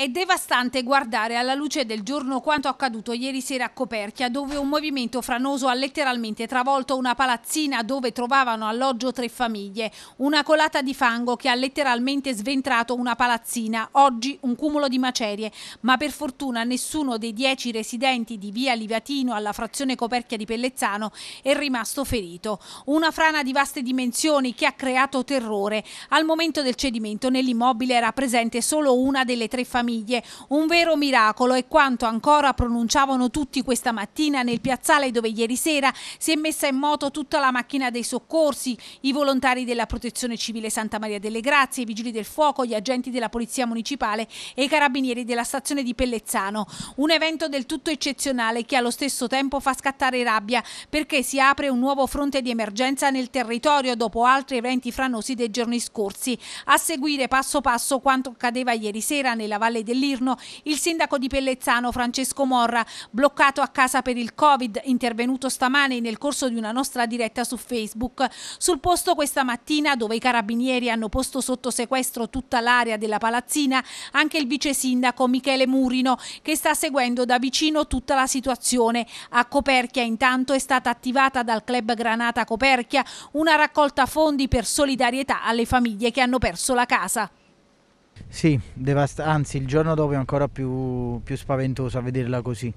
È devastante guardare alla luce del giorno quanto accaduto ieri sera a Coperchia, dove un movimento franoso ha letteralmente travolto una palazzina dove trovavano alloggio tre famiglie. Una colata di fango che ha letteralmente sventrato una palazzina, oggi un cumulo di macerie, ma per fortuna nessuno dei dieci residenti di via Livatino alla frazione Coperchia di Pellezzano è rimasto ferito. Una frana di vaste dimensioni che ha creato terrore. Al momento del cedimento nell'immobile era presente solo una delle tre famiglie famiglie. Un vero miracolo è quanto ancora pronunciavano tutti questa mattina nel piazzale dove ieri sera si è messa in moto tutta la macchina dei soccorsi, i volontari della Protezione Civile Santa Maria delle Grazie, i Vigili del Fuoco, gli agenti della Polizia Municipale e i carabinieri della stazione di Pellezzano. Un evento del tutto eccezionale che allo stesso tempo fa scattare rabbia perché si apre un nuovo fronte di emergenza nel territorio dopo altri eventi franosi dei giorni scorsi. A seguire passo passo quanto accadeva ieri sera nella Valle Viale dell'Irno il sindaco di Pellezzano Francesco Morra, bloccato a casa per il Covid, intervenuto stamane nel corso di una nostra diretta su Facebook. Sul posto questa mattina, dove i carabinieri hanno posto sotto sequestro tutta l'area della palazzina, anche il vice sindaco Michele Murino, che sta seguendo da vicino tutta la situazione. A Coperchia intanto è stata attivata dal club Granata Coperchia una raccolta fondi per solidarietà alle famiglie che hanno perso la casa. Sì, devast- anzi il giorno dopo è ancora più, più a vederla così.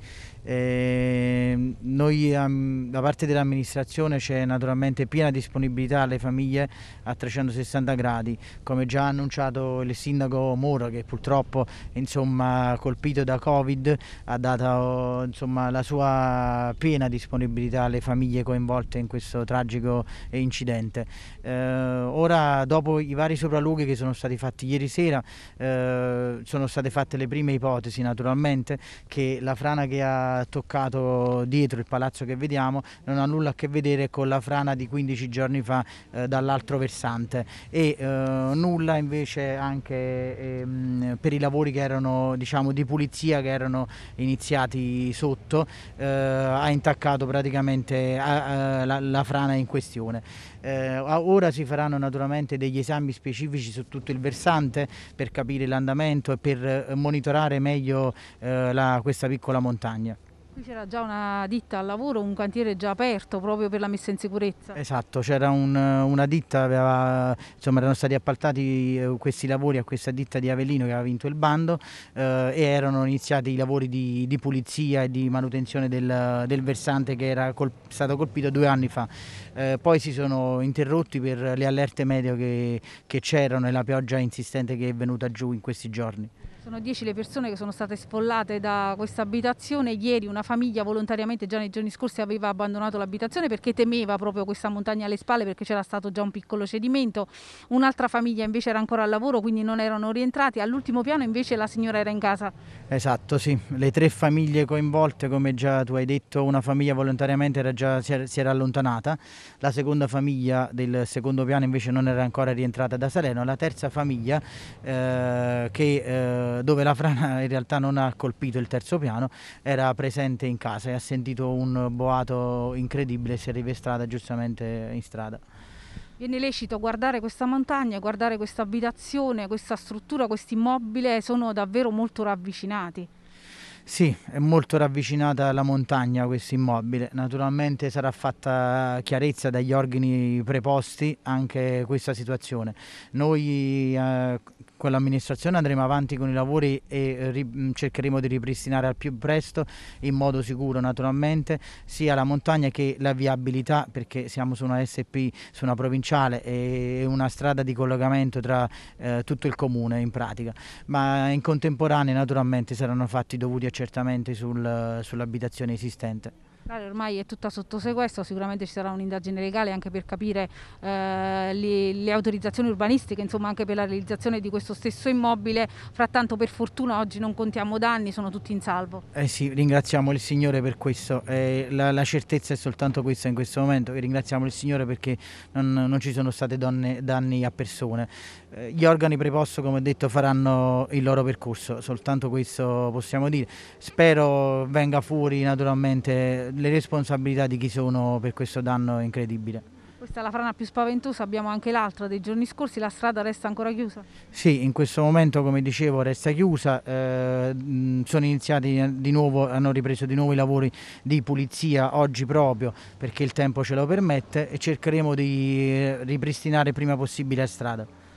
Eh, noi am, ehm, da parte dell'amministrazione c'è naturalmente piena disponibilità alle famiglie a 360 gradi, come già annunciato il sindaco Moro che purtroppo insomma, colpito da Covid ha dato insomma, la sua piena disponibilità alle famiglie coinvolte in questo tragico incidente. Eh, ora dopo i vari sopralluoghi che sono stati fatti ieri sera eh, sono state fatte le prime ipotesi naturalmente che la frana che ha toccato dietro il palazzo che vediamo non ha nulla a che vedere con la frana di 15 giorni fa eh, dall'altro versante e eh, nulla invece anche ehm, per i lavori che erano diciamo di pulizia che erano iniziati sotto eh, ha intaccato praticamente a, eh, a, eh, la, la frana in questione. Eh, ora si faranno naturalmente degli esami specifici su tutto il versante per capire l'andamento e per eh, monitorare meglio eh, la, questa piccola montagna. Qui c'era già una ditta al lavoro, un cantiere già aperto proprio per la messa in sicurezza. Esatto, c'era un, una ditta, aveva, insomma, erano stati appaltati eh, questi lavori a questa ditta di Avellino che aveva vinto il bando eh, e erano iniziati i lavori di, di pulizia e di manutenzione del, del versante che era col, stato colpito due anni fa. Eh, poi si sono interrotti per le allerte meteo che, che c'erano e la pioggia insistente che è venuta giù in questi giorni. Sono dieci le persone che sono state sfollate da questa abitazione, ieri una famiglia volontariamente già nei giorni scorsi aveva abbandonato l'abitazione perché temeva proprio questa montagna alle spalle perché c'era stato già un piccolo cedimento, un'altra famiglia invece era ancora al lavoro quindi non erano rientrati, all'ultimo piano invece la signora era in casa. Esatto, sì, le tre famiglie coinvolte come già tu hai detto, una famiglia volontariamente era già, si, era, allontanata, la seconda famiglia del secondo piano invece non era ancora rientrata da Salerno, la terza famiglia eh, che, eh, dove la frana in realtà non ha colpito il terzo piano era presente niente in casa e ha sentito un boato incredibile si arriva in strada, giustamente in strada. Viene lecito guardare questa montagna, guardare questa abitazione, questa struttura, questo immobile, eh, sono davvero molto ravvicinati. Sì, è molto ravvicinata la montagna questo immobile, naturalmente sarà fatta chiarezza dagli organi preposti anche questa situazione. Noi eh, con l'amministrazione andremo avanti con i lavori e eh, mm, cercheremo di ripristinare al più presto in modo sicuro naturalmente sia la montagna che la viabilità perché siamo su una SP, su una provinciale e una strada di collegamento tra eh, tutto il comune in pratica ma in contemporanea naturalmente saranno fatti i dovuti accertamenti sul, sull'abitazione esistente. L'area ormai è tutta sotto sequestro, sicuramente ci sarà un'indagine legale anche per capire eh, le, le, autorizzazioni urbanistiche, insomma anche per la realizzazione di questo stesso immobile. Frattanto per fortuna oggi non contiamo danni, sono tutti in salvo. Eh sì, ringraziamo il Signore per questo, eh, la, la, certezza è soltanto questa in questo momento, ringraziamo il Signore perché non, non ci sono stati donne, danni a persone. Eh, gli organi preposto, come ho detto, faranno il loro percorso, soltanto questo possiamo dire. Spero venga fuori naturalmente le responsabilità di chi sono per questo danno incredibile. Questa è la frana più spaventosa, abbiamo anche l'altra dei giorni scorsi, la strada resta ancora chiusa? Sì, in questo momento come dicevo resta chiusa, eh, sono iniziati di nuovo, hanno ripreso di nuovo i lavori di pulizia oggi proprio perché il tempo ce lo permette e cercheremo di ripristinare prima possibile la strada.